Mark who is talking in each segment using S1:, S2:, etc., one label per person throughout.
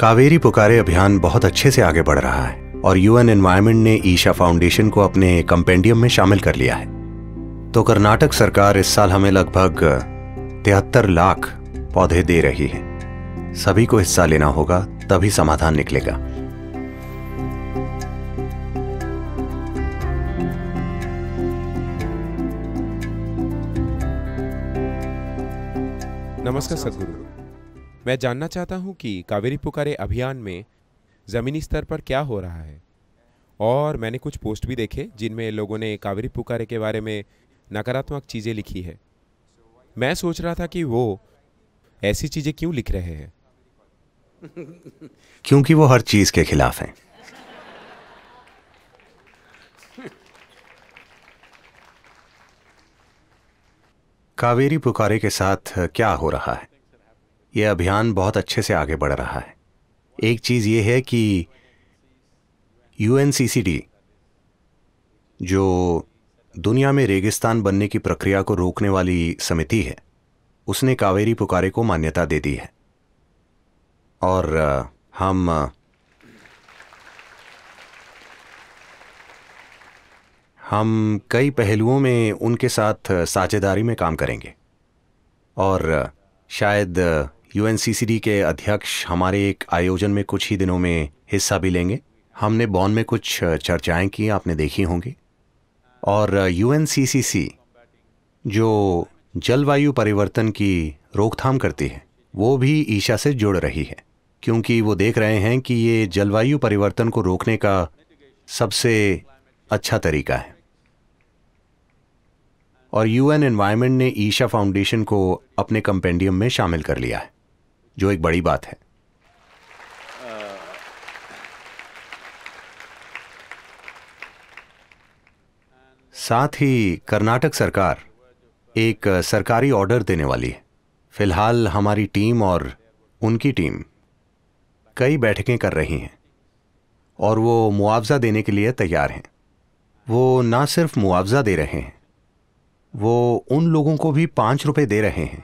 S1: कावेरी पुकारे अभियान बहुत अच्छे से आगे बढ़ रहा है और यूएन एनवायरमेंट ने ईशा फाउंडेशन को अपने कंपेंडियम में शामिल कर लिया है तो कर्नाटक सरकार इस साल हमें लगभग तिहत्तर लाख पौधे दे रही है सभी को हिस्सा लेना होगा तभी समाधान निकलेगा नमस्कार सदगुरु मैं जानना चाहता हूं कि कावेरी पुकारे अभियान में ज़मीनी स्तर पर क्या हो रहा है और मैंने कुछ पोस्ट भी देखे जिनमें लोगों ने कावेरी पुकारे के बारे में नकारात्मक चीज़ें लिखी है मैं सोच रहा था कि वो ऐसी चीज़ें क्यों लिख रहे हैं क्योंकि वो हर चीज़ के खिलाफ हैं कावेरी पुकारे के साथ क्या हो रहा है यह अभियान बहुत अच्छे से आगे बढ़ रहा है एक चीज़ ये है कि यू जो दुनिया में रेगिस्तान बनने की प्रक्रिया को रोकने वाली समिति है उसने कावेरी पुकारे को मान्यता दे दी है और हम हम कई पहलुओं में उनके साथ साझेदारी में काम करेंगे और शायद यूएनसीसीडी के अध्यक्ष हमारे एक आयोजन में कुछ ही दिनों में हिस्सा भी लेंगे हमने बॉन में कुछ चर्चाएं की आपने देखी होंगी और यूएनसीसीसी जो जलवायु परिवर्तन की रोकथाम करती है वो भी ईशा से जुड़ रही है क्योंकि वो देख रहे हैं कि ये जलवायु परिवर्तन को रोकने का सबसे अच्छा तरीका है और यूएन एनवायरनमेंट ने ईशा फाउंडेशन को अपने कंपेंडियम में शामिल कर लिया है जो एक बड़ी बात है साथ ही कर्नाटक सरकार एक सरकारी ऑर्डर देने वाली है फिलहाल हमारी टीम और उनकी टीम कई बैठकें कर रही हैं और वो मुआवज़ा देने के लिए तैयार हैं वो ना सिर्फ मुआवज़ा दे रहे हैं वो उन लोगों को भी पाँच रुपये दे रहे हैं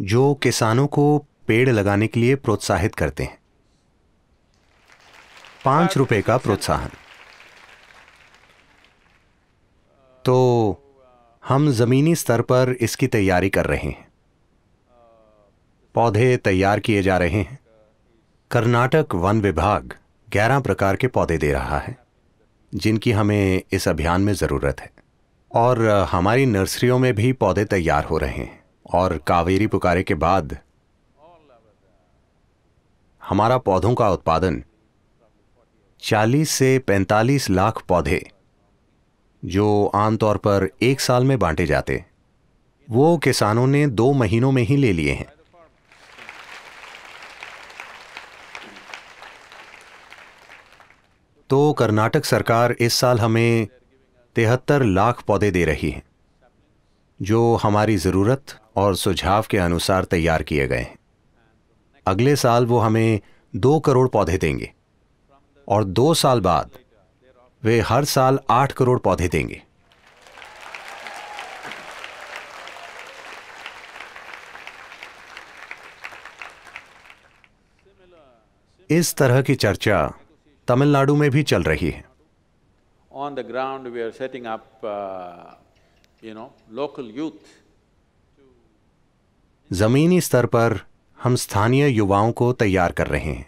S1: जो किसानों को पेड़ लगाने के लिए प्रोत्साहित करते हैं पांच रुपए का प्रोत्साहन तो हम जमीनी स्तर पर इसकी तैयारी कर रहे हैं पौधे तैयार किए जा रहे हैं कर्नाटक वन विभाग ग्यारह प्रकार के पौधे दे रहा है जिनकी हमें इस अभियान में ज़रूरत है और हमारी नर्सरियों में भी पौधे तैयार हो रहे हैं और कावेरी पुकारे के बाद हमारा पौधों का उत्पादन 40 से 45 लाख पौधे जो आमतौर पर एक साल में बांटे जाते वो किसानों ने दो महीनों में ही ले लिए हैं तो कर्नाटक सरकार इस साल हमें तिहत्तर लाख पौधे दे रही है जो हमारी ज़रूरत और सुझाव के अनुसार तैयार किए गए हैं अगले साल वो हमें दो करोड़ पौधे देंगे और दो साल बाद वे हर साल आठ करोड़ पौधे देंगे इस तरह की चर्चा तमिलनाडु में भी चल रही है on the ground we are setting up you know local youth ज़मीनी स्तर पर हम स्थानीय युवाओं को तैयार कर रहे हैं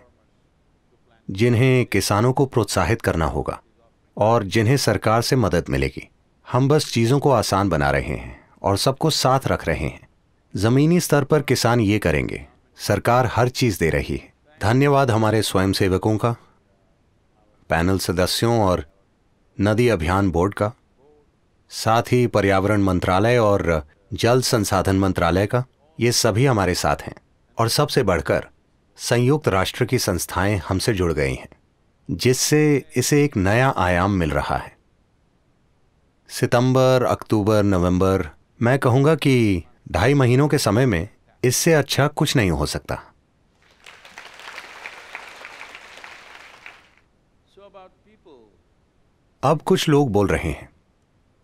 S1: जिन्हें किसानों को प्रोत्साहित करना होगा और जिन्हें सरकार से मदद मिलेगी हम बस चीज़ों को आसान बना रहे हैं और सबको साथ रख रहे हैं ज़मीनी स्तर पर किसान ये करेंगे सरकार हर चीज़ दे रही है धन्यवाद हमारे स्वयंसेवकों का पैनल सदस्यों और नदी अभियान बोर्ड का साथ ही पर्यावरण मंत्रालय और जल संसाधन मंत्रालय का ये सभी हमारे साथ हैं और सबसे बढ़कर संयुक्त राष्ट्र की संस्थाएं हमसे जुड़ गई हैं जिससे इसे एक नया आयाम मिल रहा है सितंबर, अक्टूबर नवंबर मैं कहूंगा कि ढाई महीनों के समय में इससे अच्छा कुछ नहीं हो सकता अब कुछ लोग बोल रहे हैं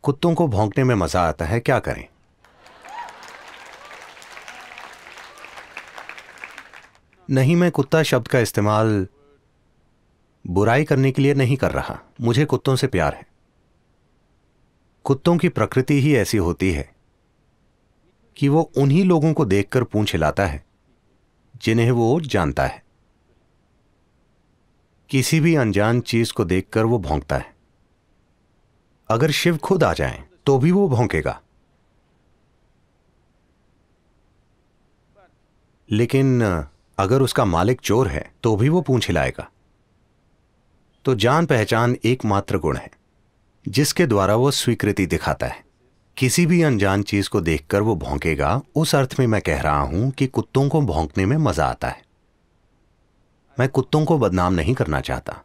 S1: कुत्तों को भोंकने में मजा आता है क्या करें नहीं मैं कुत्ता शब्द का इस्तेमाल बुराई करने के लिए नहीं कर रहा मुझे कुत्तों से प्यार है कुत्तों की प्रकृति ही ऐसी होती है कि वो उन्हीं लोगों को देखकर पूंछ हिलाता है जिन्हें वो जानता है किसी भी अनजान चीज को देखकर वो भोंकता है अगर शिव खुद आ जाए तो भी वो भोंकेगा लेकिन अगर उसका मालिक चोर है तो भी वो पूछ हिलाएगा तो जान पहचान एकमात्र गुण है जिसके द्वारा वो स्वीकृति दिखाता है किसी भी अनजान चीज को देखकर वो भौंकेगा उस अर्थ में मैं कह रहा हूं कि कुत्तों को भौंकने में मजा आता है मैं कुत्तों को बदनाम नहीं करना चाहता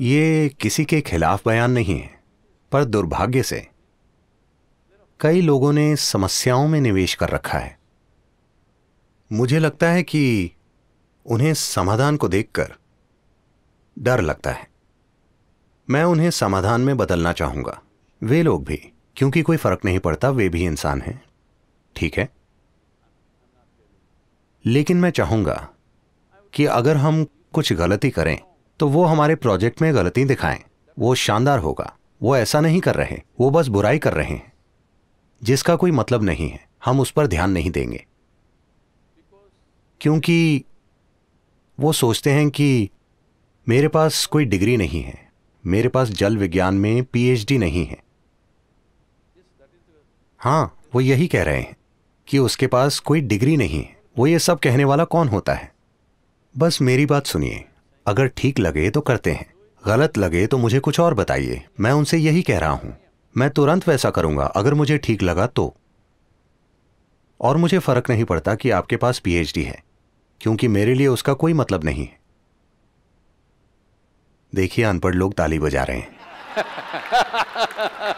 S1: ये किसी के खिलाफ बयान नहीं है पर दुर्भाग्य से कई लोगों ने समस्याओं में निवेश कर रखा है मुझे लगता है कि उन्हें समाधान को देखकर डर लगता है मैं उन्हें समाधान में बदलना चाहूंगा वे लोग भी क्योंकि कोई फर्क नहीं पड़ता वे भी इंसान हैं ठीक है लेकिन मैं चाहूंगा कि अगर हम कुछ गलती करें तो वो हमारे प्रोजेक्ट में गलती दिखाएं वो शानदार होगा वो ऐसा नहीं कर रहे वो बस बुराई कर रहे हैं जिसका कोई मतलब नहीं है हम उस पर ध्यान नहीं देंगे क्योंकि वो सोचते हैं कि मेरे पास कोई डिग्री नहीं है मेरे पास जल विज्ञान में पीएचडी नहीं है हाँ वो यही कह रहे हैं कि उसके पास कोई डिग्री नहीं है वो ये सब कहने वाला कौन होता है बस मेरी बात सुनिए अगर ठीक लगे तो करते हैं गलत लगे तो मुझे कुछ और बताइए मैं उनसे यही कह रहा हूं मैं तुरंत वैसा करूंगा अगर मुझे ठीक लगा तो और मुझे फर्क नहीं पड़ता कि आपके पास पीएचडी है क्योंकि मेरे लिए उसका कोई मतलब नहीं है देखिए अनपढ़ लोग ताली बजा रहे हैं